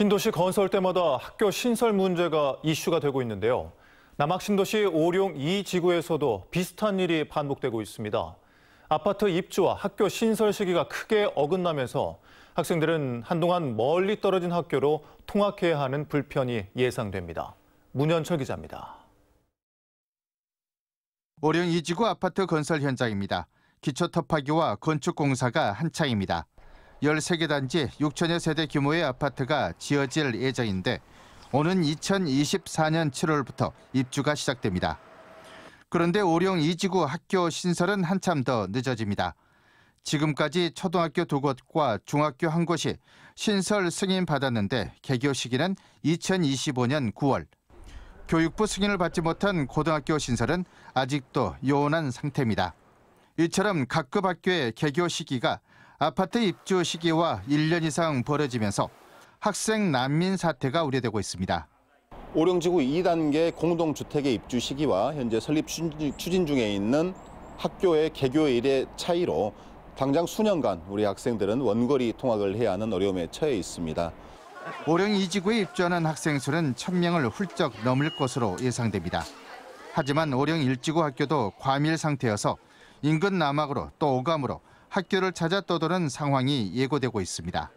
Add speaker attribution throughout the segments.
Speaker 1: 신도시 건설 때마다 학교 신설 문제가 이슈가 되고 있는데요. 남학신도시 오룡 2지구에서도 비슷한 일이 반복되고 있습니다. 아파트 입주와 학교 신설 시기가 크게 어긋나면서 학생들은 한동안 멀리 떨어진 학교로 통학해야 하는 불편이 예상됩니다. 문현철
Speaker 2: 기자입니다. 오룡 2지구 아파트 건설 현장입니다. 기초 터 파기와 건축 공사가 한창입니다. 13개 단지 6천여 세대 규모의 아파트가 지어질 예정인데 오는 2024년 7월부터 입주가 시작됩니다. 그런데 오룡이지구 학교 신설은 한참 더 늦어집니다. 지금까지 초등학교 두 곳과 중학교 한 곳이 신설 승인 받았는데 개교 시기는 2025년 9월. 교육부 승인을 받지 못한 고등학교 신설은 아직도 요원한 상태입니다. 이처럼 각급 학교의 개교 시기가 아파트 입주 시기와 1년 이상 벌어지면서 학생 난민 사태가 우려되고 있습니다.
Speaker 1: 오령지구 2단계 공동주택의 입주 시기와 현재 설립 추진 중에 있는 학교의 개교일의 차이로 당장 수년간 우리 학생들은 원거리 통학을 해야 하는 어려움에
Speaker 2: 처해 있습니다. 오령 2지구에 입주하는 학생 수는 1000명을 훌쩍 넘을 것으로 예상됩니다. 하지만 오령 1지구 학교도 과밀 상태여서 인근 남학으로 또 오감으로 학교를 찾아 떠도는 상황이 예고되고 있습니다.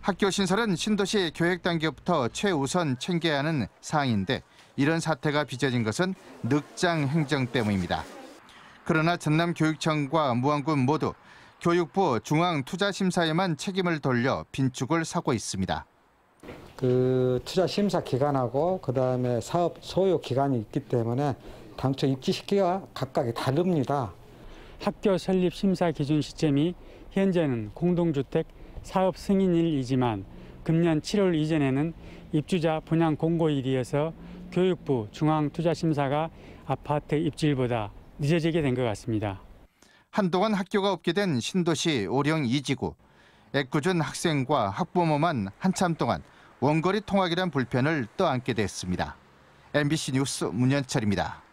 Speaker 2: 학교 신설은 신도시 교획 단계부터 최우선 챙겨야 하는 사항인데 이런 사태가 빚어진 것은 늑장 행정 때문입니다. 그러나 전남교육청과 무안군 모두 교육부 중앙투자심사에만 책임을 돌려 빈축을 사고 있습니다.
Speaker 3: 그 투자 심사 기간하고 그다음에 사업 소요 기간이 있기 때문에 당초 입지 시기가 각각이 다릅니다. 학교 설립 심사 기준 시점이 현재는 공동주택 사업 승인일이지만 금년 7월 이전에는 입주자 분양 공고일이어서 교육부 중앙투자심사가 아파트 입질보다 늦어지게 된 것 같습니다.
Speaker 2: 한동안 학교가 없게 된 신도시 오령 이지구 애꿎은 학생과 학부모만 한참 동안 원거리 통학이란 불편을 떠안게 됐습니다. MBC 뉴스 문현철입니다.